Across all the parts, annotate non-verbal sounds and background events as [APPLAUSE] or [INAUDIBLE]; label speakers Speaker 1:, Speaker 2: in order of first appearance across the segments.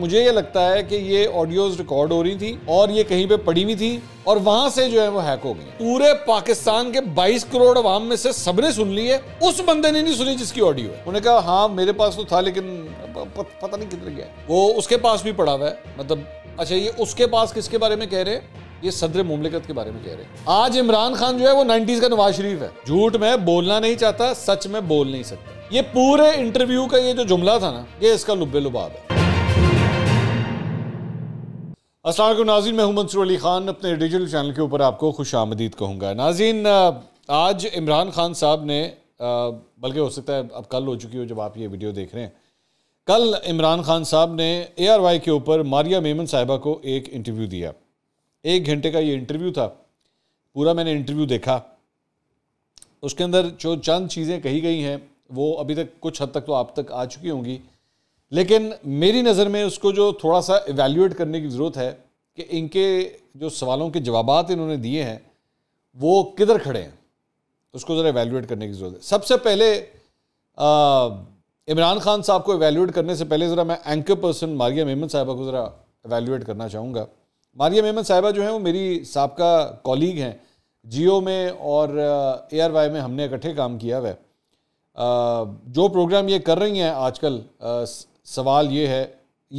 Speaker 1: मुझे ये लगता है कि ये ऑडियोज रिकॉर्ड हो रही थी और ये कहीं पे पड़ी हुई थी और वहां से जो है वो हैक हो गई पूरे पाकिस्तान के 22 करोड़ अवाम में से सबने सुन ली है उस बंदे ने नहीं सुनी जिसकी ऑडियो है उन्होंने कहा हाँ मेरे पास तो था लेकिन पता नहीं कितने गया वो उसके पास भी पड़ा हुआ है मतलब अच्छा ये उसके पास किसके बारे में कह रहे हैं ये सदर मुमलिकत के बारे में कह रहे हैं आज इमरान खान जो है वो 90s का नवाज शरीफ है झूठ में बोलना नहीं चाहता सच में बोल नहीं सकता ये पूरे इंटरव्यू का ये जो जुमला था ना ये इसका लुब्बे लुबाब है असल नाजीन मैं हूँ मंसूर अली ख़ान अपने डिजिटल चैनल के ऊपर आपको खुश आमदीद कहूँगा नाजीन आज इमरान खान साहब ने बल्कि हो सकता है अब कल हो चुकी हो जब आप ये वीडियो देख रहे हैं कल इमरान खान साहब ने ए आर वाई के ऊपर मारिया मेमन साहिबा को एक इंटरव्यू दिया एक घंटे का ये इंटरव्यू था पूरा मैंने इंटरव्यू देखा उसके अंदर जो चंद चीज़ें कही गई हैं वो अभी तक कुछ हद तक तो आप तक आ चुकी होंगी लेकिन मेरी नज़र में उसको जो थोड़ा सा एवेल्यूएट करने की ज़रूरत है कि इनके जो सवालों के जवाब इन्होंने दिए हैं वो किधर खड़े हैं उसको ज़रा एवेल्यूएट करने की ज़रूरत है सबसे पहले इमरान खान साहब को एवेल्यूएट करने से पहले ज़रा मैं एंकर पर्सन मारिया मेमन साहिबा को ज़रा एवेल्यूएट करना चाहूँगा मारिया मेमन साहिबा जो हैं वो मेरी सबका कॉलीग हैं जियो में और ए आर वाई में हमने इकट्ठे काम किया हुआ है जो प्रोग्राम ये कर रही हैं आजकल सवाल ये है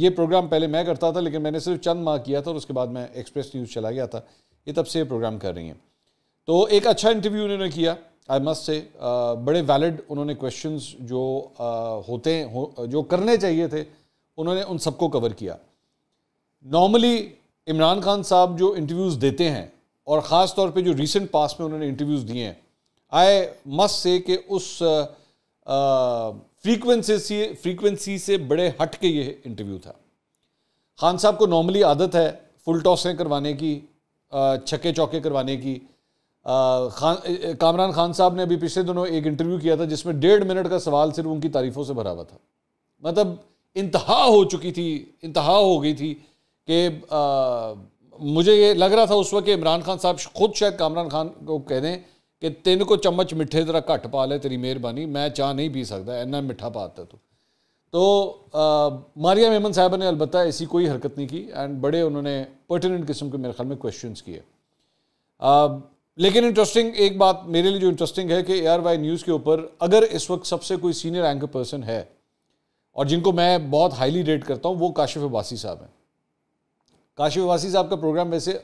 Speaker 1: ये प्रोग्राम पहले मैं करता था लेकिन मैंने सिर्फ चंद माह किया था और उसके बाद मैं एक्सप्रेस न्यूज़ चला गया था ये तब से ये प्रोग्राम कर रही हैं तो एक अच्छा इंटरव्यू उन्होंने किया आई मस्ट से बड़े वैलिड उन्होंने क्वेश्चन जो आ, होते हैं हो, जो करने चाहिए थे उन्होंने उन सबको कवर किया नॉर्मली इमरान खान साहब जो इंटरव्यूज़ देते हैं और ख़ास तौर पे जो रिसेंट पास में उन्होंने इंटरव्यूज़ दिए हैं आई मस्ट से कि उस फ्रीक्वेंसी से फ्रीक्वेंसी से बड़े हट के ये इंटरव्यू था खान साहब को नॉर्मली आदत है फुल टॉसें करवाने की छक्के चौके करवाने की खान कामरान खान साहब ने अभी पिछले दिनों एक इंटरव्यू किया था जिसमें डेढ़ मिनट का सवाल सिर्फ उनकी तारीफ़ों से भरा हुआ था मतलब इंतहा हो चुकी थी इंतहा हो गई थी कि मुझे ये लग रहा था उस वक्त कि इमरान खान साहब खुद शायद कामरान खान को कह दें कि तीन को चम्मच मिठे तरह घट पा ले तेरी मेहरबानी मैं चाह नहीं पी सकता इन्ना मिठा पाता तू तो मारिया मेमन साहब ने अलबत् ऐसी कोई हरकत नहीं की एंड बड़े उन्होंने पर्टिनेंट किस्म के मेरे ख्याल में क्वेश्चंस किए लेकिन इंटरेस्टिंग एक बात मेरे लिए जो इंटरेस्टिंग है कि ए वाई न्यूज़ के ऊपर अगर इस वक्त सबसे कोई सीनियर एंकर पर्सन है और जिनको मैं बहुत हाईली रेट करता हूँ वो काशिफ अब्बासी साहब हैं काशिफ अब्बासी साहब का प्रोग्राम वैसे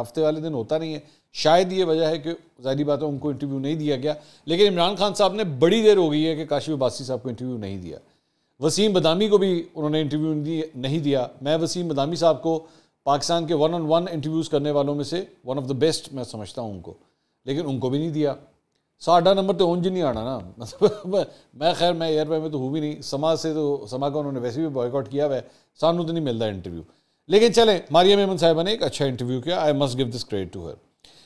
Speaker 1: हफ्ते वाले दिन होता नहीं है शायद ये वजह है कि जाहिर बात है उनको इंटरव्यू नहीं दिया गया लेकिन इमरान खान साहब ने बड़ी देर हो गई है कि काशिफ अब्बासी साहब को इंटरव्यू नहीं दिया वसीम बदामी को भी उन्होंने इंटरव्यू नहीं दिया मैं वसीम बदामी साहब को पाकिस्तान के वन ऑन वन इंटरव्यूज़ करने वालों में से वन ऑफ द बेस्ट मैं समझता हूँ उनको लेकिन उनको भी नहीं दिया साढ़ा नंबर तो उंज नहीं आना ना मतलब [LAUGHS] मैं खैर मैं एयरवे में तो हूँ भी नहीं समाज से तो समा का उन्होंने वैसे भी बॉयकआउट किया हुआ है सानू तो नहीं मिलता इंटरव्यू लेकिन चलें मारिया मेमन साहबा ने एक अच्छा इंटरव्यू किया I must give this credit to her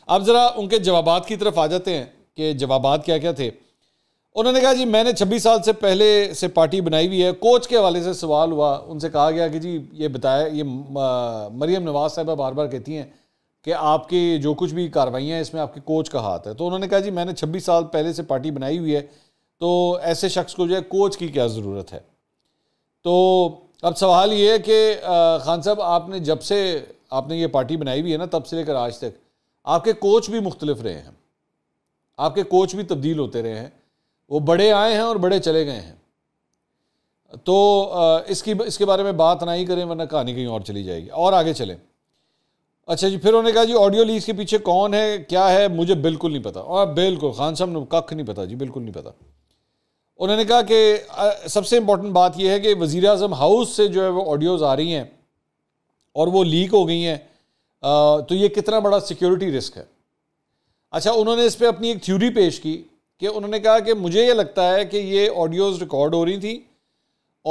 Speaker 1: अब ज़रा उनके जवाब की तरफ आ जाते हैं कि जवाब क्या क्या थे उन्होंने कहा जी मैंने 26 साल से पहले से पार्टी बनाई हुई है कोच के हवाले से सवाल हुआ उनसे कहा गया कि जी ये बताया ये मरियम नवाज साहबा बार बार कहती हैं कि आपके जो कुछ भी कार्रवाइयाँ हैं इसमें आपके कोच का हाथ है तो उन्होंने कहा जी मैंने छब्बीस साल पहले से पार्टी बनाई हुई है तो ऐसे शख्स को जो है कोच की क्या ज़रूरत है तो अब सवाल ये है कि खान साहब आपने जब से आपने ये पार्टी बनाई हुई है ना तब से लेकर आज तक आपके कोच भी मुख्तलिफ रहे हैं आपके कोच भी तब्दील होते रहे हैं वो बड़े आए हैं और बड़े चले गए हैं तो इसकी इसके बारे में बात ना ही करें वरना कहानी कहीं और चली जाएगी और आगे चलें अच्छा जी फिर उन्होंने कहा जी ऑडियो लीज के पीछे कौन है क्या है मुझे बिल्कुल नहीं पता और बिल्कुल खान साहब ने कख नहीं पता जी बिल्कुल नहीं पता उन्होंने कहा कि सबसे इम्पोर्टेंट बात यह है कि वज़ी अजम हाउस से जो है वो ऑडियोज़ आ रही हैं और वो लीक हो गई हैं तो ये कितना बड़ा सिक्योरिटी रिस्क है अच्छा उन्होंने इस पर अपनी एक थ्योरी पेश की कि उन्होंने कहा कि मुझे ये लगता है कि ये ऑडियोज़ रिकॉर्ड हो रही थी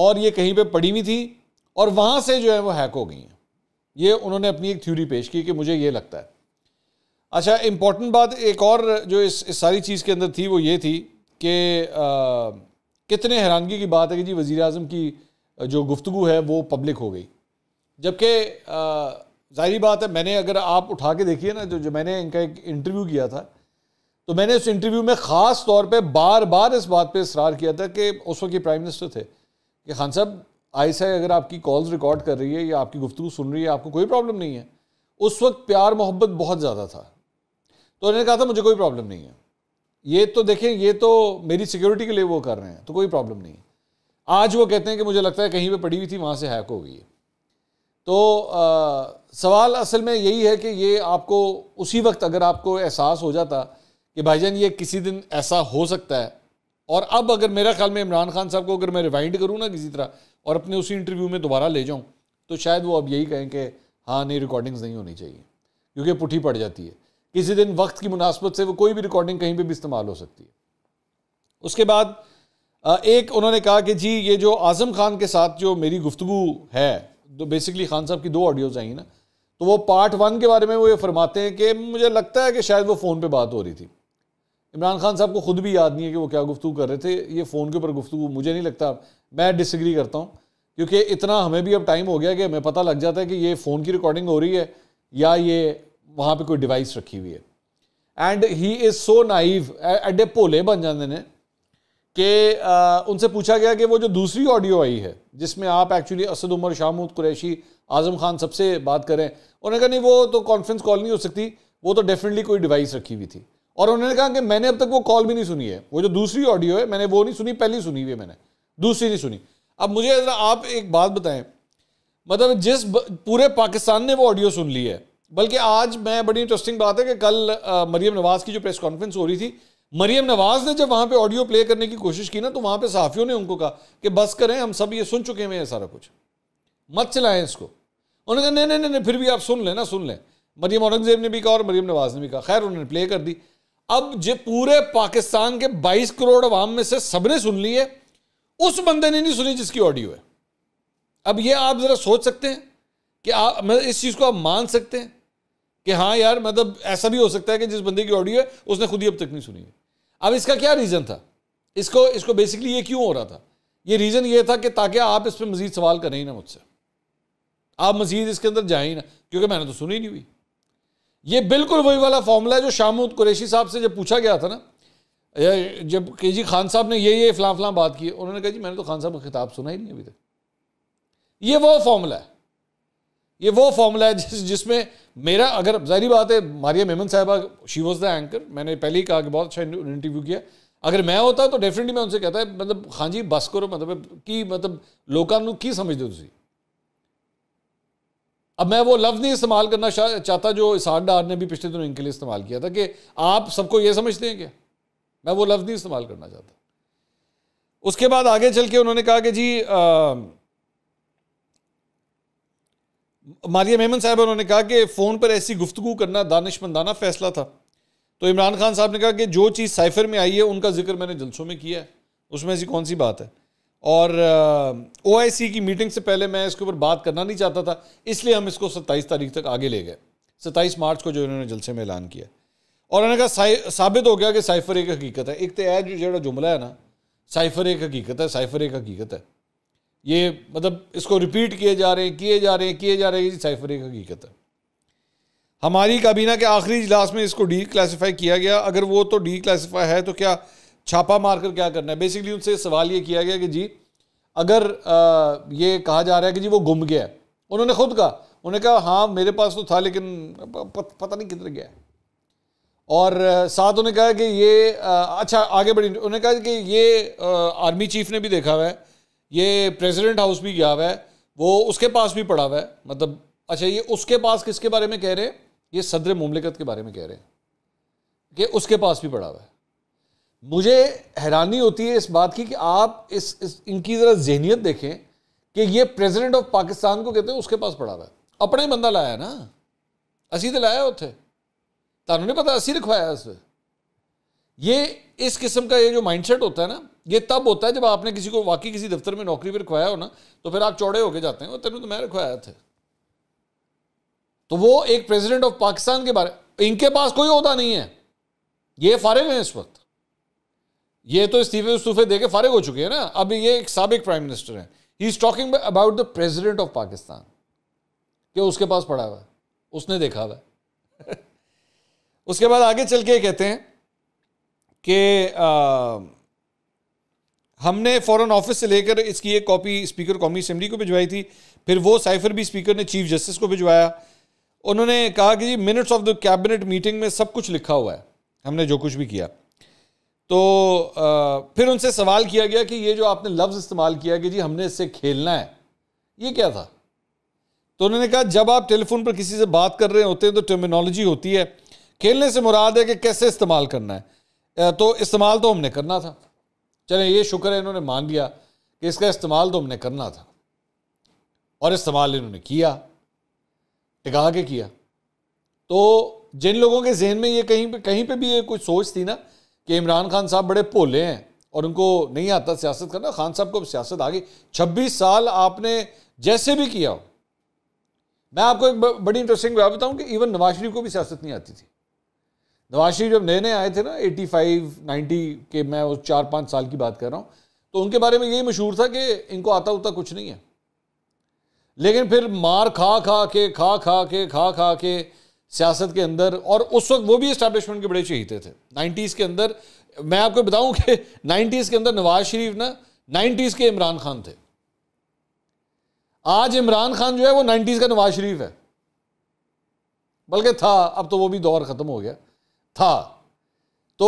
Speaker 1: और ये कहीं पे पड़ी हुई थी और वहाँ से जो है वो हैक हो गई हैं ये उन्होंने अपनी एक थ्योरी पेश की कि मुझे ये लगता है अच्छा इम्पॉर्टेंट बात एक और जो इस, इस सारी चीज़ के अंदर थी वो ये थी कि कितने हैरानगी की बात है कि जी वज़ी अजम की जो गुफ्तु है वो पब्लिक हो गई जबकि जाहिर बात है मैंने अगर आप उठा के देखिए ना जो जो मैंने इनका एक इंटरव्यू किया था तो मैंने उस इंटरव्यू में ख़ास तौर पे बार बार इस बात पे इसरार किया था कि उस वक्त ये प्राइम मिनिस्टर थे कि खान साहब आई अगर आपकी कॉल्स रिकॉर्ड कर रही है या आपकी गुफ्तु सुन रही है आपको कोई प्रॉब्लम नहीं है उस वक्त प्यार मोहब्बत बहुत ज़्यादा था तो उन्होंने कहा था मुझे कोई प्रॉब्लम नहीं है ये तो देखें ये तो मेरी सिक्योरिटी के लिए वो कर रहे हैं तो कोई प्रॉब्लम नहीं है आज वो कहते हैं कि मुझे लगता है कहीं पर पड़ी हुई थी वहाँ से हैक हो गई है तो आ, सवाल असल में यही है कि ये आपको उसी वक्त अगर आपको एहसास हो जाता कि भाईजान ये किसी दिन ऐसा हो सकता है और अब अगर मेरा ख्याल में इमरान खान साहब को अगर मैं रिवाइंड करूँ ना किसी तरह और अपने उसी इंटरव्यू में दोबारा ले जाऊँ तो शायद वो अब यही कहें कि हाँ नहीं रिकॉर्डिंग्स नहीं होनी चाहिए क्योंकि पुठी पड़ जाती है किसी दिन वक्त की मुनासबत से वो कोई भी रिकॉर्डिंग कहीं पर भी इस्तेमाल हो सकती है उसके बाद एक उन्होंने कहा कि जी ये जो आज़म खान के साथ जो मेरी गुफ्तु है दो बेसिकली खान साहब की दो ऑडियोज आई ना तो वो पार्ट वन के बारे में वो ये फरमाते हैं कि मुझे लगता है कि शायद वो फ़ोन पे बात हो रही थी इमरान खान साहब को ख़ुद भी याद नहीं है कि वो क्या गुफ्तु कर रहे थे ये फ़ोन के ऊपर गुफ्तु मुझे नहीं लगता मैं डिसग्री करता हूँ क्योंकि इतना हमें भी अब टाइम हो गया कि हमें पता लग जाता है कि ये फ़ोन की रिकॉर्डिंग हो रही है या ये वहाँ पर कोई डिवाइस रखी हुई है and he is so naive एडे भोले बन जाते हैं कि उनसे पूछा गया कि वो जो दूसरी ऑडियो आई है जिसमें आप एक्चुअली असद उमर शाहमूद कुरैशी आज़म खान सबसे बात करें उन्होंने कहा नहीं वो तो कॉन्फ्रेंस कॉल नहीं हो सकती वो तो डेफिनेटली कोई डिवाइस रखी हुई थी और उन्होंने कहा कि मैंने अब तक वो कॉल भी नहीं सुनी है वो जो दूसरी ऑडियो है मैंने वो नहीं सुनी पहली सुनी हुई है मैंने दूसरी नहीं सुनी अब मुझे आप एक बात बताएं मतलब जिस पूरे पाकिस्तान ने वो ऑडियो सुन ली है बल्कि आज मैं बड़ी इंटरेस्टिंग बात है कि कल मरियम नवाज़ की जो प्रेस कॉन्फ्रेंस हो रही थी मरियम नवाज ने जब वहाँ पे ऑडियो प्ले करने की कोशिश की ना तो वहाँ पे सहाफ़ियों ने उनको कहा कि बस करें हम सब ये सुन चुके हैं ये सारा कुछ मत चलाएं इसको उन्होंने कहा नहीं नहीं नहीं फिर भी आप सुन लें ना सुन लें मरियम औरंगजेब ने भी कहा और मरियम नवाज ने भी कहा खैर उन्होंने प्ले कर दी अब जो पूरे पाकिस्तान के बाईस करोड़ अवाम में से सबने सुन ली है उस बंदे ने नहीं सुनी जिसकी ऑडियो है अब ये आप ज़रा सोच सकते हैं कि आप इस चीज़ को आप मान सकते हैं कि हाँ यार मतलब ऐसा भी हो सकता है कि जिस बंदे की ऑडियो है उसने खुद ही अब तक नहीं सुनी है अब इसका क्या रीज़न था इसको इसको बेसिकली ये क्यों हो रहा था ये रीज़न ये था कि ताकि आप इस पर मज़ीद सवाल करें ही ना मुझसे आप मज़ीद इसके अंदर जाए ही ना क्योंकि मैंने तो सुनी नहीं हुई ये बिल्कुल वही वाला फॉर्मूला है जो शामुद कुरेशी साहब से जब पूछा गया था ना जब के जी खान साहब ने ये ये फलां फलां बात की उन्होंने कहा जी मैंने तो खान साहब का खिताब सुना ही नहीं अभी तक ये वो फॉर्मूला है ये वो फॉर्मूला है जिस जिसमें मेरा अगर जाहिर बात है मारिया मेमन साहबा शी वॉज द एंकर मैंने पहले ही कहा कि बहुत अच्छा इंटरव्यू किया अगर मैं होता तो डेफिनेटली मैं उनसे कहता है मतलब हाँ जी बस करो मतलब ਮਤਲਬ मतलब लोगों ਕੀ समझते हो अब मैं वो लफ्ज़ नहीं इस्तेमाल करना चाहता जो इस डार ने भी पिछले दिनों इनके लिए इस्तेमाल किया था कि आप सबको ये समझते हैं क्या मैं वो लफ्ज़ नहीं इस्तेमाल करना चाहता उसके बाद आगे चल के उन्होंने कहा कि जी आ, मारिया मेमन साहब उन्होंने कहा कि फ़ोन पर ऐसी गुफ्तु करना दानशमंदाना फैसला था तो इमरान खान साहब ने कहा कि जो चीज़ साइफर में आई है उनका जिक्र मैंने जलसों में किया है उसमें ऐसी कौन सी बात है और ओ आई सी की मीटिंग से पहले मैं इसके ऊपर बात करना नहीं चाहता था इसलिए हम इसको सत्ताईस तारीख तक आगे ले गए सत्ताईस मार्च को जो इन्होंने जलसे में ऐलान किया और उन्होंने कहा साबित हो गया कि साइफर एक हकीकत है एक तो यह जो जो जुमला है ना साइफर एक हकीकत है साइफर एक हकीकत है ये मतलब इसको रिपीट किए जा रहे हैं किए जा रहे हैं किए जा रहे हैं ये साइफर एक हकीकत है हमारी काबीना के आखिरी इजलास में इसको डी क्लासीफाई किया गया अगर वो तो डी क्लासीफाई है तो क्या छापा मारकर क्या करना है बेसिकली उनसे सवाल ये किया गया कि जी अगर आ, ये कहा जा रहा है कि जी वो गुम गया उन्होंने खुद कहा उन्होंने कहा हाँ मेरे पास तो था लेकिन पता नहीं कितने गया और साथ उन्होंने कहा कि ये आ, अच्छा आगे बढ़ी उन्होंने कहा कि ये आ, आर्मी चीफ ने भी देखा हुआ है ये प्रेसिडेंट हाउस भी गया हुआ है वो उसके पास भी पड़ा हुआ है मतलब अच्छा ये उसके पास किसके बारे में कह रहे हैं ये सदर मुमलिकत के बारे में कह रहे हैं कि उसके पास भी पड़ा हुआ है मुझे हैरानी होती है इस बात की कि आप इस, इस इनकी ज़रा जहनीत देखें कि ये प्रेसिडेंट ऑफ पाकिस्तान को कहते हैं उसके पास पड़ा हुआ है अपना ही बंदा लाया ना असी तो लाया उत्थे तुम नहीं पता असी रखवाया उस ये इस किस्म का ये जो माइंडसेट होता है ना ये तब होता है जब आपने किसी को वाकई किसी दफ्तर में नौकरी पर रखवाया हो ना तो फिर आप चौड़े होके जाते हैं तेरे तो मैं रखवाया था तो वो एक प्रेसिडेंट ऑफ पाकिस्तान के बारे इनके पास कोई अहदा नहीं है ये फारिग हैं इस वक्त ये तो इस्तीफे इस्तीफे दे के फारिग हो चुके हैं ना अब ये एक सबक प्राइम मिनिस्टर है he is talking about the president of Pakistan क्या उसके पास पड़ा हुआ उसने देखा हुआ [LAUGHS] उसके बाद आगे चल के कहते हैं कि हमने फॉरेन ऑफिस से लेकर इसकी एक कॉपी स्पीकर कौमी असम्बली को भिजवाई थी फिर वो साइफर भी स्पीकर ने चीफ जस्टिस को भिजवाया उन्होंने कहा कि जी minutes of the cabinet meeting में सब कुछ लिखा हुआ है हमने जो कुछ भी किया तो आ, फिर उनसे सवाल किया गया कि ये जो आपने लफ्ज़ इस्तेमाल किया कि जी हमने इससे खेलना है ये क्या था तो उन्होंने कहा जब आप टेलीफोन पर किसी से बात कर रहे होते हैं तो टर्मिनोलॉजी होती है खेलने से मुराद है कि कैसे इस्तेमाल करना है तो इस्तेमाल तो हमने करना था चले ये शुक्र है इन्होंने मान लिया कि इसका इस्तेमाल तो हमने करना था और इस्तेमाल इन्होंने किया टिका के किया तो जिन लोगों के जहन में ये कहीं पे कहीं पे भी ये कुछ सोच थी ना कि इमरान खान साहब बड़े भोले हैं और उनको नहीं आता सियासत करना खान साहब को सियासत आ गई छब्बीस साल आपने जैसे भी किया हो मैं आपको एक बड़ी इंटरेस्टिंग बात बताऊं कि इवन नवाज शरीफ को भी सियासत नहीं आती थी नवाज शरीफ जब नए नए आए थे ना 85, 90 के मैं उस चार पाँच साल की बात कर रहा हूँ तो उनके बारे में यही मशहूर था कि इनको आता उता कुछ नहीं है लेकिन फिर मार खा खा के खा खा के खा खा के सियासत के अंदर और उस वक्त वो भी इस्टेब्लिशमेंट के बड़े चाहते थे नाइन्टीज़ के अंदर मैं आपको बताऊं कि नाइन्टीज़ के अंदर नवाज शरीफ ना नाइन्टीज़ के इमरान खान थे आज इमरान खान जो है वो नाइन्टीज़ का नवाज शरीफ है बल्कि था अब तो वो भी दौर ख़त्म हो गया था तो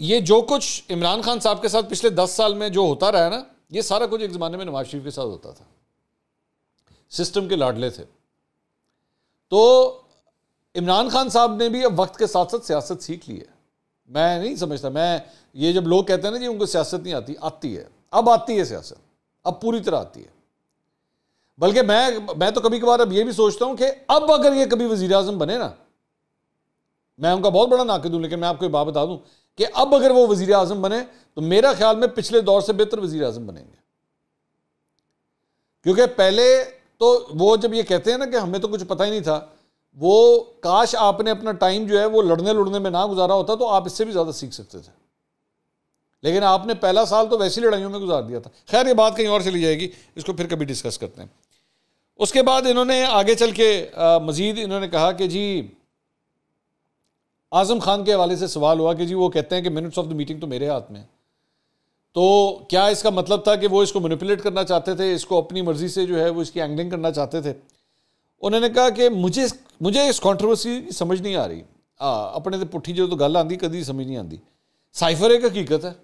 Speaker 1: ये जो कुछ इमरान खान साहब के साथ पिछले दस साल में जो होता रहा ना ये सारा कुछ एक ज़माने में नवाज शरीफ के साथ होता था सिस्टम के लाडले थे तो इमरान खान साहब ने भी अब वक्त के साथ साथ सियासत सीख ली है मैं नहीं समझता मैं ये जब लोग कहते हैं ना जी उनको सियासत नहीं आती आती है अब आती है सियासत अब पूरी तरह आती है बल्कि मैं मैं तो कभी कभार अब ये भी सोचता हूं कि अब अगर ये कभी वजीर बने ना मैं उनका बहुत बड़ा नाकद हूँ लेकिन मैं आपको ये बात बता दूँ कि अब अगर वो वजीर अजम बने तो मेरा ख्याल में पिछले दौर से बेहतर वजीर अजम बनेंगे क्योंकि पहले तो वो जब ये कहते हैं ना कि हमें तो कुछ पता ही नहीं था वो काश आपने अपना टाइम जो है वो लड़ने लड़ने में ना गुजारा होता तो आप इससे भी ज़्यादा सीख सकते थे लेकिन आपने पहला साल तो वैसी लड़ाइयों में गुजार दिया था खैर ये बात कहीं और चली जाएगी इसको फिर कभी डिस्कस करते हैं उसके बाद इन्होंने आगे चल के मज़ीद इन्होंने कहा कि जी आजम खान के हवाले से सवाल हुआ कि जी वो कहते हैं कि मिनट्स ऑफ द मीटिंग तो मेरे हाथ में है तो क्या इसका मतलब था कि वो इसको मैनिपुलेट करना चाहते थे इसको अपनी मर्जी से जो है वो इसकी एंगलिंग करना चाहते थे उन्होंने कहा कि मुझे मुझे इस कॉन्ट्रोवर्सी समझ नहीं आ रही आ, अपने तो पुठी जो तो गल आती कभी समझ नहीं आती साइफर एक हकीकत है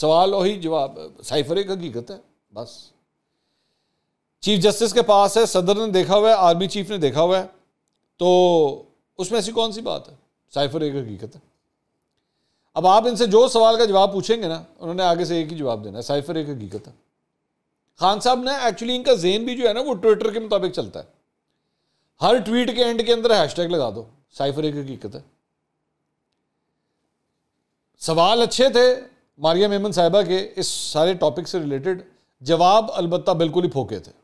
Speaker 1: सवाल वही जवाब साइफर एक हकीकत है बस चीफ जस्टिस के पास है सदर ने देखा हुआ है आर्मी चीफ ने देखा हुआ है तो उसमें ऐसी कौन सी बात है साइफर एक हकीकत है अब आप इनसे जो सवाल का जवाब पूछेंगे ना उन्होंने आगे से एक ही जवाब देना है साइफर एक हकीकत है खान साहब ने एक्चुअली इनका जेन भी जो है ना वो ट्विटर के मुताबिक चलता है हर ट्वीट के एंड के अंदर हैशटैग लगा दो साइफर एक हकीकत है सवाल अच्छे थे मारिया मेमन साहिबा के इस सारे टॉपिक से रिलेटेड जवाब अलबत् बिल्कुल ही फोके थे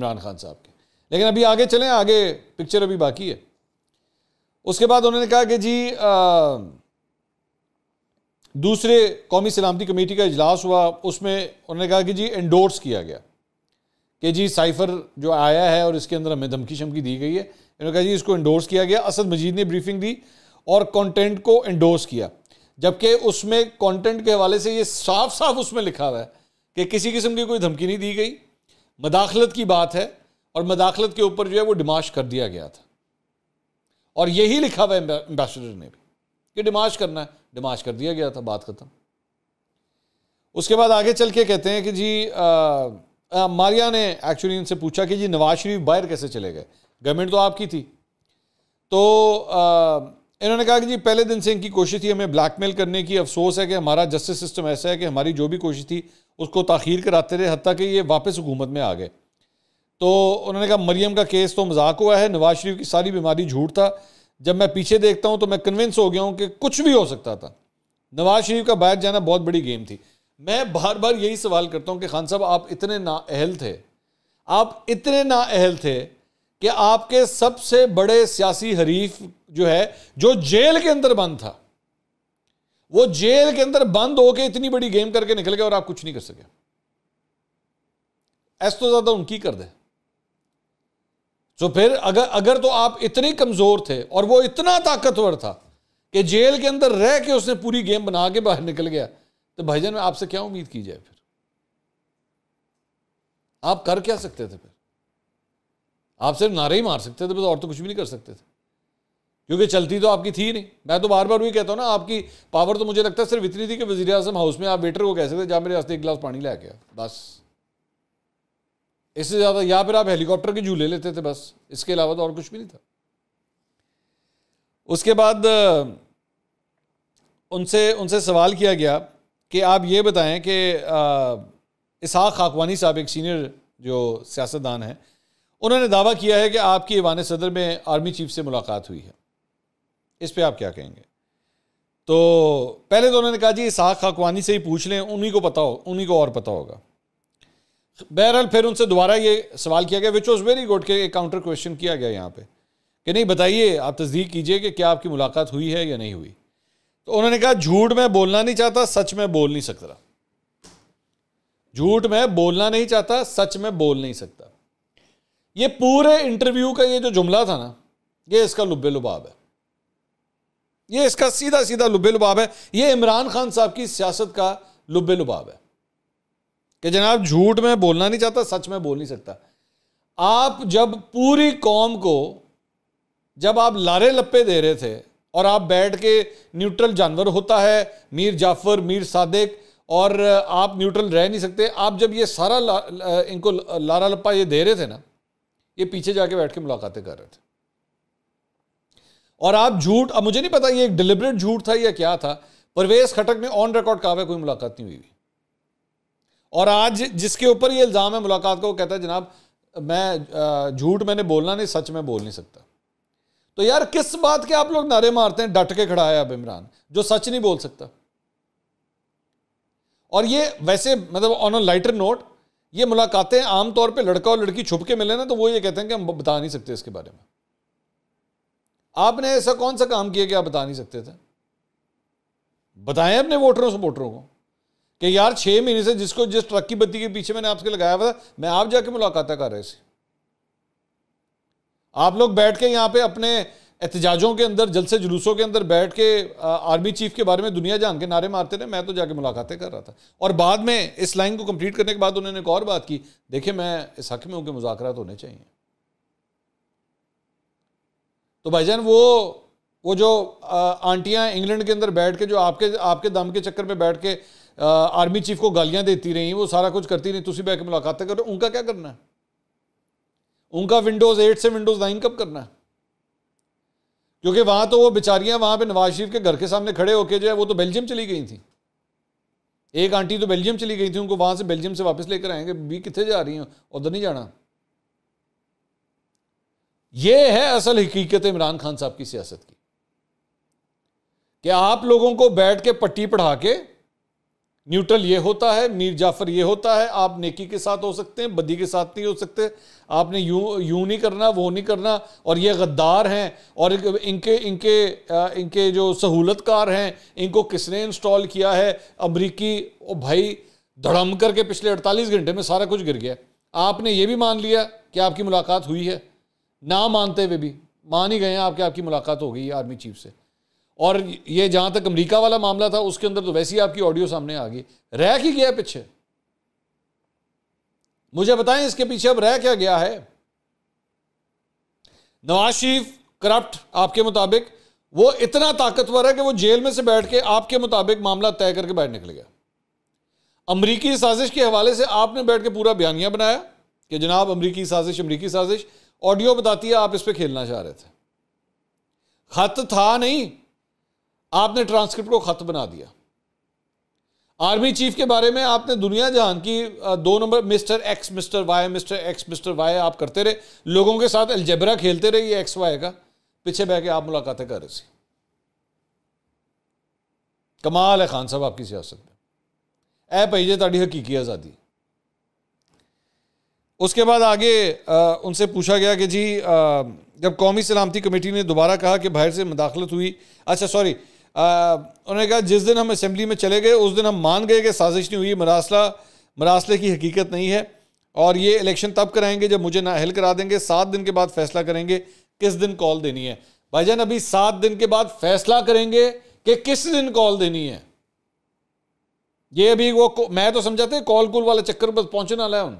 Speaker 1: इमरान खान साहब के लेकिन अभी आगे चलें आगे पिक्चर अभी बाकी है उसके बाद उन्होंने कहा कि जी आ, दूसरे कौमी सलामती कमेटी का इजलास हुआ उसमें उन्होंने कहा कि जी एंडोर्स किया गया कि जी साइफर जो आया है और इसके अंदर हमें धमकी शमकी दी गई है इन्होंने कहा जी इसको इंडोर्स किया गया असद मजीद ने ब्रीफिंग दी और कंटेंट को इंडोर्स किया जबकि उसमें कंटेंट के हवाले से ये साफ साफ उसमें लिखा हुआ है कि किसी किस्म की कोई धमकी नहीं दी गई मदाखलत की बात है और मदाखलत के ऊपर जो है वो डिमाश कर दिया गया था और यही लिखा हुआ एम्बेसडर ने भी कि डिमाश करना है डिमाश कर दिया गया था बात खत्म उसके बाद आगे चल के कहते हैं कि जी आ, आ, मारिया ने एक्चुअली इनसे पूछा कि जी नवाज शरीफ बाहर कैसे चले गए गवर्नमेंट तो आपकी थी तो आ, इन्होंने कहा कि जी पहले दिन से इनकी कोशिश थी हमें ब्लैकमेल करने की अफसोस है कि हमारा जस्टिस सिस्टम ऐसा है कि हमारी जो भी कोशिश थी उसको तखीर कराते रहे हती कि ये वापस हुकूमत में आ गए तो उन्होंने कहा मरियम का केस तो मजाक हुआ है नवाज शरीफ की सारी बीमारी झूठ था जब मैं पीछे देखता हूँ तो मैं कन्विंस हो गया हूँ कि कुछ भी हो सकता था नवाज शरीफ का बाहर जाना बहुत बड़ी गेम थी मैं बार बार यही सवाल करता हूँ कि खान साहब आप इतने नाअहल थे आप इतने नाअहल थे कि आपके सबसे बड़े सियासी हरीफ जो है जो जेल के अंदर बंद था वो जेल के अंदर बंद होके इतनी बड़ी गेम करके निकल गया और आप कुछ नहीं कर सके ऐसा तो ज्यादा उनकी कर दे तो फिर अगर अगर तो आप इतने कमज़ोर थे और वो इतना ताकतवर था कि जेल के अंदर रह के उसने पूरी गेम बना के बाहर निकल गया तो भाईजान आपसे क्या उम्मीद की जाए फिर आप कर क्या सकते थे फिर आप सिर्फ नारे ही मार सकते थे बस और तो कुछ भी नहीं कर सकते थे क्योंकि चलती तो आपकी थी नहीं मैं तो बार बार वही कहता हूँ ना आपकी पावर तो मुझे लगता है सिर्फ इतनी थी कि वजी हाउस में आप वेटर को कह सकते जहाँ मेरे रास्ते एक गिलास पानी ला के बस इससे ज़्यादा या फिर आप हेलीकॉप्टर के झूले लेते थे बस इसके अलावा तो और कुछ भी नहीं था उसके बाद उनसे उनसे सवाल किया गया कि आप ये बताएं कि इसहाक खाकवानी साहब एक सीनियर जो सियासतदान हैं उन्होंने दावा किया है कि आपकी ईवान सदर में आर्मी चीफ से मुलाकात हुई है इस पर आप क्या कहेंगे तो पहले तो उन्होंने कहा जी इसहाक खाकवानी से ही पूछ लें उन्हीं को पता हो उन्हीं को और पता होगा बहरहाल फिर उनसे दोबारा ये सवाल किया गया विच वॉज़ वेरी गुड के एक काउंटर क्वेश्चन किया गया यहाँ पे कि नहीं बताइए आप तस्दीक कीजिए कि क्या आपकी मुलाकात हुई है या नहीं हुई तो उन्होंने कहा झूठ में बोलना नहीं चाहता सच में बोल नहीं सकता झूठ में बोलना नहीं चाहता सच में बोल नहीं सकता ये पूरे इंटरव्यू का ये जो जुमला था ना ये इसका लुबे लुबाब है ये इसका सीधा सीधा लुबे लुबाब है ये इमरान खान साहब की सियासत का लुबे लुबाब है कि जनाब झूठ में बोलना नहीं चाहता सच में बोल नहीं सकता आप जब पूरी कौम को जब आप लारे लप्पे दे रहे थे और आप बैठ के न्यूट्रल जानवर होता है मीर जाफर मीर सादिक और आप न्यूट्रल रह नहीं सकते आप जब ये सारा ला, इनको लारा लप्पा ये दे रहे थे ना ये पीछे जाके बैठ के मुलाकातें कर रहे थे और आप झूठ अब मुझे नहीं पता ये एक डिलिबरेट झूठ था या क्या था परवेज खटक ने ऑन रिकॉर्ड कहा कोई मुलाकात नहीं हुई और आज जिसके ऊपर ये इल्ज़ाम है मुलाकात का वो कहता है जनाब मैं झूठ मैंने बोलना नहीं सच में बोल नहीं सकता तो यार किस बात के आप लोग नारे मारते हैं डट के खड़ा है अब इमरान जो सच नहीं बोल सकता और ये वैसे मतलब ऑन अ लाइटर नोट ये मुलाकातें आमतौर पे लड़का और लड़की छुप के मिले ना तो वो ये कहते हैं कि हम बता नहीं सकते इसके बारे में आपने ऐसा कौन सा काम किया कि आप बता नहीं सकते थे बताएं अपने वोटरों से वोटरों को कि यार छः महीने से जिसको जिस ट्रक की बत्ती के पीछे मैंने आपसे लगाया हुआ था मैं आप जाके मुलाकातें कर रहे थे आप लोग बैठ के यहाँ पे अपने एहतजाजों के अंदर जलसे जुलूसों के अंदर बैठ के आर्मी चीफ के बारे में दुनिया जान के नारे मारते रहे मैं तो जाके मुलाकातें कर रहा था और बाद में इस लाइन को कंप्लीट करने के बाद उन्होंने एक और बात की देखिए मैं इस हक में उनके मुजाकर होने चाहिए तो भाईजान वो वो जो आंटियाँ इंग्लैंड के अंदर बैठ के जो आपके आपके दम के चक्कर में बैठ के आर्मी चीफ को गालियां देती रही वो सारा कुछ करती रही तुम्हें बैठ के मुलाकातें करो उनका क्या करना है उनका विंडोज एट से विंडोज नाइन कब करना है क्योंकि वहां तो वो बेचारियां वहां पे नवाज शरीफ के घर के सामने खड़े होके जो है वो तो बेल्जियम चली गई थी एक आंटी तो बेल्जियम चली गई थी उनको वहां से बेल्जियम से वापस लेकर आएंगे भी कितने जा रही हैं उधर नहीं जाना ये है असल हकीकत इमरान खान साहब की सियासत की कि आप लोगों को बैठ के पट्टी पढ़ा के न्यूट्रल ये होता है मीर जाफर ये होता है आप नेकी के साथ हो सकते हैं बदी के साथ नहीं हो सकते आपने यूं यूं नहीं करना वो नहीं करना और ये गद्दार हैं और इनके इनके इनके जो सहूलतकार हैं इनको किसने इंस्टॉल किया है अमरीकी भाई धड़म करके पिछले 48 घंटे में सारा कुछ गिर गया आपने ये भी मान लिया कि आपकी मुलाकात हुई है ना मानते हुए भी मान ही गए हैं आपके आपकी मुलाकात हो गई आर्मी चीफ से और ये जहां तक अमेरिका वाला मामला था उसके अंदर तो वैसी आपकी ऑडियो सामने आ गई रह ही गया पीछे मुझे बताएं इसके पीछे अब रह क्या गया है नवाज शरीफ करप्ट आपके मुताबिक वो इतना ताकतवर है कि वो जेल में से बैठ के आपके मुताबिक मामला तय करके बाहर निकल गया अमरीकी साजिश के हवाले से आपने बैठ के पूरा बयानिया बनाया कि जनाब अमरीकी साजिश अमरीकी साजिश ऑडियो बताती है आप इस पर खेलना चाह रहे थे खत था नहीं आपने ट्रांसक्रिप्ट को खत बना दिया आर्मी चीफ के बारे में आपने दुनिया जान की दो number mister X mister Y mister X mister Y आप करते रहे लोगों के साथ अलजेबरा खेलते रहे ये एक्स वाई का पीछे बह के आप मुलाकातें कर रहे थे कमाल है खान साहब आपकी सियासत में ऐ भाई ताड़ी हकीकी आज़ादी उसके बाद आगे आ, उनसे पूछा गया कि जी आ, जब कौमी सलामती कमेटी ने दोबारा कहा कि बाहर से मुदाखलत हुई अच्छा सॉरी उन्होंने कहा जिस दिन हम असम्बली में चले गए उस दिन हम मान गए कि साजिश नहीं हुई मरासला मरासले की हकीकत नहीं है और ये इलेक्शन तब कराएंगे जब मुझे नाअहल करा देंगे सात दिन के बाद फैसला करेंगे किस दिन कॉल देनी है भाईजान अभी सात दिन के बाद फैसला करेंगे कि किस दिन कॉल देनी है ये अभी वो मैं तो समझाते कॉल कुल वाला चक्कर पर पहुंचने वाला है उन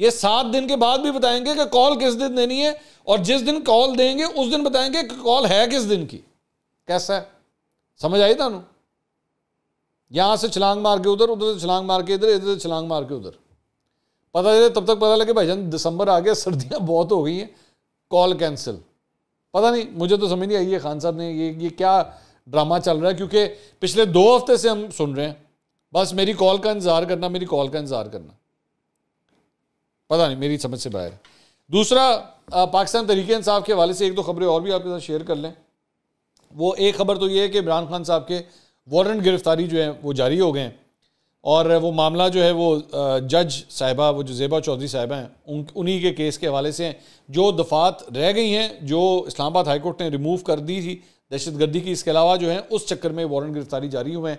Speaker 1: ये सात दिन के बाद भी बताएंगे कि कॉल किस दिन देनी है और जिस दिन कॉल देंगे उस दिन बताएंगे कि कॉल है किस दिन की कैसा है समझ आई थानू यहाँ से छलांग मार के उधर उधर से छलांग मार के इधर इधर से छलांग मार के उधर पता चले तब तक पता लगे भाई जान दिसंबर आ गया सर्दियाँ बहुत हो गई हैं कॉल कैंसिल पता नहीं मुझे तो समझ नहीं आई है खान साहब ने ये ये क्या ड्रामा चल रहा है क्योंकि पिछले दो हफ्ते से हम सुन रहे हैं बस मेरी कॉल का इंतज़ार करना मेरी कॉल का इंतज़ार करना पता नहीं मेरी समझ से बाहर दूसरा पाकिस्तान तरीके इंसाफ के हवाले से एक दो खबरें और भी आपके साथ शेयर कर लें वो एक खबर तो ये है कि इमरान खान साहब के वारंट गिरफ्तारी जो है वो जारी हो गए हैं और वो मामला जो है वो जज साहिबा वो जो जेबा चौधरी साहिबा हैं उन उन्हीं के केस के हवाले से हैं जो दफात रह गई हैं जो इस्लामाबाद हाईकोर्ट ने रिमूव कर दी थी दहशत गर्दी की इसके अलावा जो है उस चक्कर में वारंट गिरफ्तारी जारी हुए हैं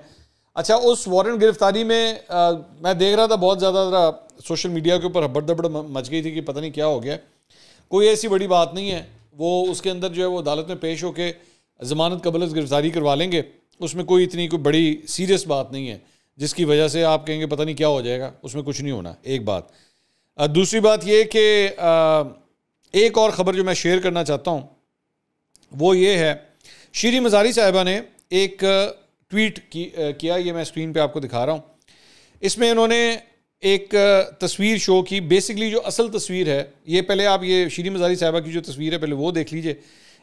Speaker 1: अच्छा उस वारंट गिरफ्तारी में आ, मैं देख रहा था बहुत ज़्यादा सोशल मीडिया के ऊपर हब्बड़ दबड़ मच गई थी कि पता नहीं क्या हो गया कोई ऐसी बड़ी बात नहीं है वो उसके अंदर जो है वो अदालत में पेश होकर ज़मानत कबल गिरफ़्तारी करवा लेंगे उसमें कोई इतनी कोई बड़ी सीरियस बात नहीं है जिसकी वजह से आप कहेंगे पता नहीं क्या हो जाएगा उसमें कुछ नहीं होना एक बात दूसरी बात ये कि एक और ख़बर जो मैं शेयर करना चाहता हूँ वो ये है श्री मजारी साहिबा ने एक ट्वीट की, किया ये मैं स्क्रीन पे आपको दिखा रहा हूँ इसमें इन्होंने एक तस्वीर शो की बेसिकली जो असल तस्वीर है ये पहले आप ये श्री मजारी साहिबा की जो तस्वीर है पहले वो देख लीजिए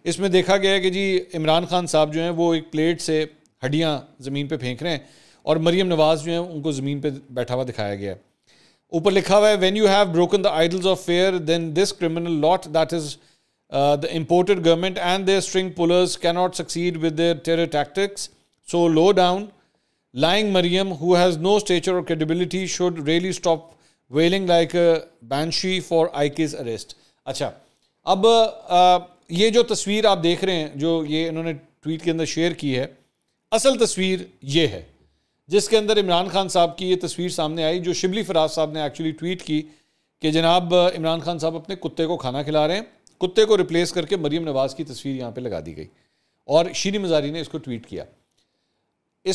Speaker 1: इसमें देखा गया है कि जी इमरान खान साहब जो हैं वो एक प्लेट से हड्डियाँ ज़मीन पर फेंक रहे हैं और मरीम नवाज़ जो हैं उनको ज़मीन पर बैठा हुआ दिखाया गया है ऊपर लिखा हुआ है when you have broken the idols of fear then this criminal lot that is the imported government and their string pullers cannot succeed with their terror tactics so low down lying Maryam who has no stature or credibility should really stop wailing like banshee for I IK's arrest अच्छा अब uh, ये जो तस्वीर आप देख रहे हैं जो ये इन्होंने ट्वीट के अंदर शेयर की है असल तस्वीर ये है जिसके अंदर इमरान खान साहब की ये तस्वीर सामने आई जो शिबली फराज साहब ने एक्चुअली ट्वीट की कि जनाब इमरान खान साहब अपने कुत्ते को खाना खिला रहे हैं कुत्ते को रिप्लेस करके मरीम नवाज़ की तस्वीर यहाँ पर लगा दी गई और शीरी मजारी ने इसको ट्वीट किया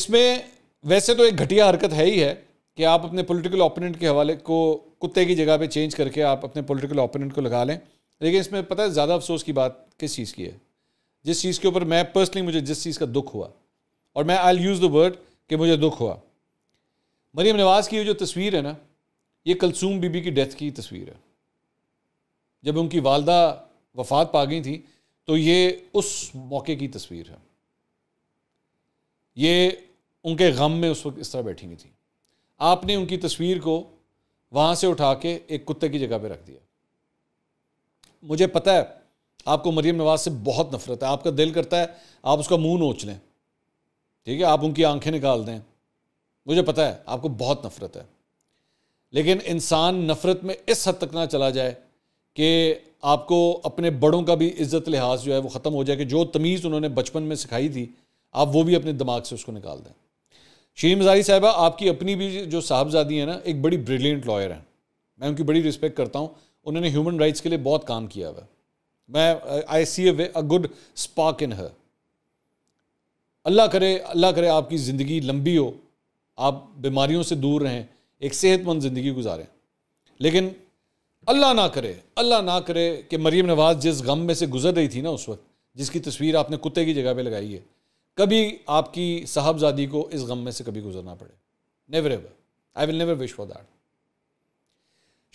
Speaker 1: इसमें वैसे तो एक घटिया हरकत है ही है कि आप अपने पॉलिटिकल ओपोनेंट के हवाले को कुत्ते की जगह पे चेंज करके आप अपने पॉलिटिकल ओपोनेंट को लगा लें लेकिन इसमें पता है ज़्यादा अफसोस की बात किस चीज़ की है जिस चीज़ के ऊपर मैं पर्सनली मुझे जिस चीज़ का दुख हुआ और मैं आई यूज़ द वर्ड कि मुझे दुख हुआ मरीम नवाज़ की जो तस्वीर है ना ये कलसूम बीबी की डेथ की तस्वीर है जब उनकी वालदा वफात पा गई थी तो ये उस मौके की तस्वीर है ये उनके गम में उस वक्त इस तरह बैठी हुई थी आपने उनकी तस्वीर को वहाँ से उठा के एक कुत्ते की जगह पे रख दिया मुझे पता है आपको मरीम नवाज से बहुत नफरत है आपका दिल करता है आप उसका मुंह नोच लें ठीक है आप उनकी आंखें निकाल दें मुझे पता है आपको बहुत नफरत है लेकिन इंसान नफरत में इस हद तक ना चला जाए कि आपको अपने बड़ों का भी इज़्ज़त लिहाज जो है वो ख़त्म हो जाए कि जो तमीज़ उन्होंने बचपन में सिखाई थी आप वो भी अपने दिमाग से उसको निकाल दें शीरी मजारी साहबा आपकी अपनी भी जो साहबजादी है ना एक बड़ी ब्रिलियंट लॉयर हैं मैं उनकी बड़ी रिस्पेक्ट करता हूँ उन्होंने ह्यूमन राइट्स के लिए बहुत काम किया हुआ मैं आई सी अ गुड स्पार्क इन हर अल्लाह करे अल्लाह करे आपकी ज़िंदगी लंबी हो आप बीमारियों से दूर रहें एक सेहतमंद ज़िंदगी गुजारें लेकिन अल्लाह ना करे अल्लाह ना करे कि मरीम नवाज़ जिस गम में से गुजर रही थी ना उस वक्त जिसकी तस्वीर आपने कुत्ते की जगह पे लगाई है कभी आपकी साहबजादी को इस गम में से कभी गुजरना पड़े never ever I will never wish for that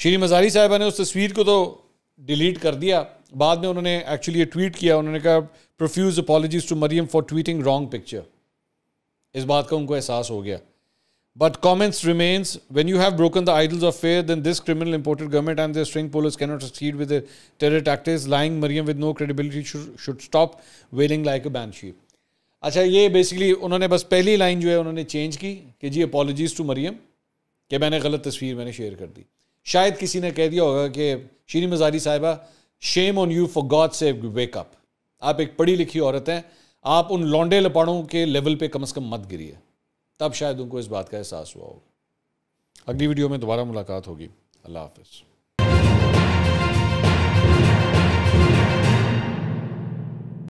Speaker 1: Shireen Mazari साहिबा ने उस तस्वीर को तो डिलीट कर दिया बाद में उन्होंने एक्चुअली ये ट्वीट किया उन्होंने कहा profuse apologies to Maryam for tweeting wrong picture इस बात का उनको एहसास हो गया but comments remains when you have broken the idols of fear than this criminal imported government and the string pullers cannot succeed with terror tactics lying Maryam with no credibility should stop wailing like a banshee अच्छा ये basically उन्होंने बस पहली line जो है उन्होंने change की कि जी अपॉलोजीज टू मरियम कि मैंने गलत तस्वीर मैंने शेयर कर दी शायद किसी ने कह दिया होगा कि शीरी मजारी साहिबा shame on you for God से वेकअप आप एक पढ़ी लिखी औरत हैं आप उन लौंडे लपाड़ों के लेवल पे कम से कम मत गिरी तब शायद उनको इस बात का एहसास हुआ होगा अगली वीडियो में दोबारा मुलाकात होगी अल्लाह हाफिज़